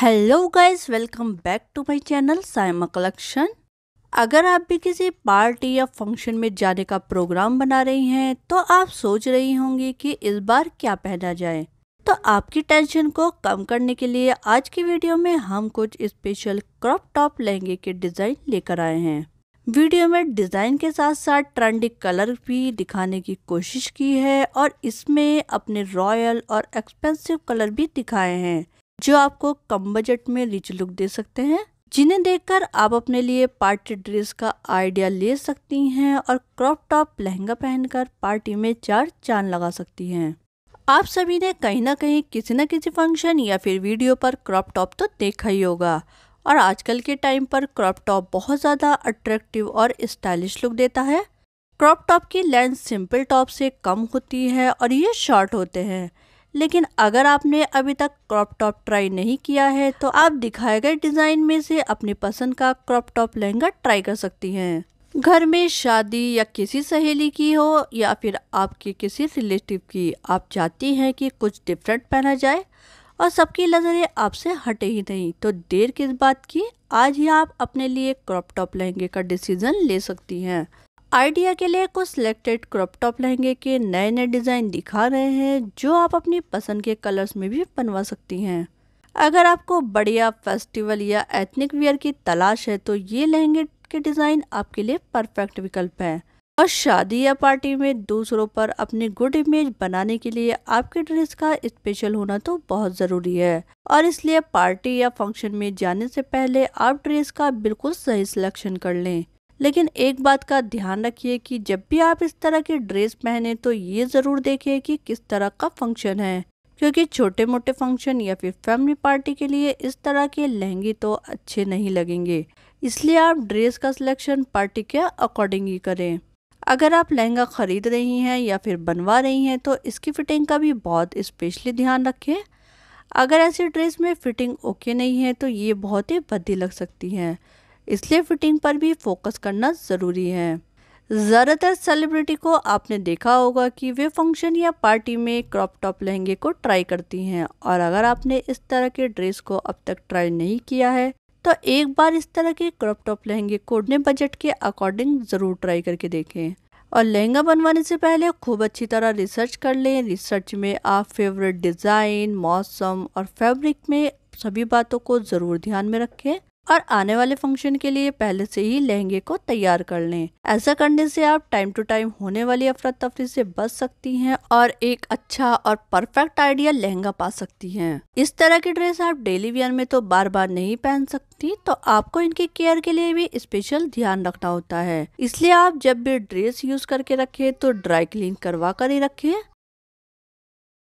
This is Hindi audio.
hello guys welcome back to my channel Saima collection अगर आप भी किसी पार्टी या फंक्शन में जाने का प्रोग्राम बना रही हैं तो आप सोच रही होंगी कि इस बार क्या पहना जाए तो आपकी टेंशन को कम करने के लिए आज की वीडियो में हम कुछ स्पेशल क्रॉप टॉप लहंगे के डिज़ाइन लेकर आए हैं वीडियो में डिज़ाइन के साथ साथ ट्रेंडी कलर भी दिखाने की कोशिश की है और इसमें अपने रॉयल और एक्सपेंसिव कलर भी दिखाए हैं जो आपको कम बजट में रिच लुक दे सकते हैं जिन्हें देखकर आप अपने लिए पार्टी ड्रेस का आइडिया ले सकती हैं और क्रॉप टॉप लहंगा पहनकर पार्टी में चार चांद लगा सकती हैं आप सभी ने कहीं ना कहीं किसी न किसी फंक्शन या फिर वीडियो पर क्रॉप टॉप तो देखा ही होगा और आजकल के टाइम पर क्रॉप टॉप बहुत ज़्यादा अट्रैक्टिव और स्टाइलिश लुक देता है क्रॉप टॉप की लेंथ सिंपल टॉप से कम होती है और ये शॉर्ट होते हैं लेकिन अगर आपने अभी तक क्रॉप टॉप ट्राई नहीं किया है तो आप दिखाए गए डिज़ाइन में से अपनी पसंद का क्रॉप टॉप लहंगा ट्राई कर सकती हैं घर में शादी या किसी सहेली की हो या फिर आपके किसी रिलेटिव की आप चाहती हैं कि कुछ डिफरेंट पहना जाए और सबकी नज़रें आपसे हटे ही नहीं तो देर किस बात की आज ही आप अपने लिए क्रॉप टॉप लहंगे का डिसीज़न ले सकती हैं आइडिया के लिए कुछ सिलेक्टेड क्रॉप टॉप लहंगे के नए नए डिज़ाइन दिखा रहे हैं जो आप अपनी पसंद के कलर्स में भी बनवा सकती हैं अगर आपको बढ़िया फेस्टिवल या एथनिक वियर की तलाश है तो ये लहंगे के डिज़ाइन आपके लिए परफेक्ट विकल्प है और शादी या पार्टी में दूसरों पर अपनी गुड इमेज बनाने के लिए आपके ड्रेस का स्पेशल होना तो बहुत ज़रूरी है और इसलिए पार्टी या फंक्शन में जाने से पहले आप ड्रेस का बिल्कुल सही सिलेक्शन कर लें लेकिन एक बात का ध्यान रखिए कि जब भी आप इस तरह की ड्रेस पहने तो ये ज़रूर देखें कि किस तरह का फंक्शन है क्योंकि छोटे मोटे फंक्शन या फिर फैमिली पार्टी के लिए इस तरह के लहंगे तो अच्छे नहीं लगेंगे इसलिए आप ड्रेस का सिलेक्शन पार्टी के अकॉर्डिंग ही करें अगर आप लहंगा ख़रीद रही हैं या फिर बनवा रही हैं तो इसकी फ़िटिंग का भी बहुत स्पेशली ध्यान रखें अगर ऐसी ड्रेस में फ़िटिंग ओके नहीं है तो ये बहुत ही भद्दी लग सकती है इसलिए फिटिंग पर भी फोकस करना ज़रूरी है ज़्यादातर सेलिब्रिटी को आपने देखा होगा कि वे फंक्शन या पार्टी में क्रॉप टॉप लहंगे को ट्राई करती हैं और अगर आपने इस तरह के ड्रेस को अब तक ट्राई नहीं किया है तो एक बार इस तरह के क्रॉप टॉप लहंगे को अपने बजट के अकॉर्डिंग ज़रूर ट्राई करके देखें और लहंगा बनवाने से पहले खूब अच्छी तरह रिसर्च कर लें रिसर्च में आप फेवरेट डिज़ाइन मौसम और फैब्रिक में सभी बातों को ज़रूर ध्यान में रखें और आने वाले फंक्शन के लिए पहले से ही लहंगे को तैयार कर लें ऐसा करने से आप टाइम टू टाइम होने वाली अफरा तफरी से बच सकती हैं और एक अच्छा और परफेक्ट आइडिया लहंगा पा सकती हैं इस तरह की ड्रेस आप डेली वियर में तो बार बार नहीं पहन सकती तो आपको इनकी केयर के लिए भी स्पेशल ध्यान रखना होता है इसलिए आप जब भी ड्रेस यूज करके रखे तो ड्राई क्लीन करवा कर ही रखें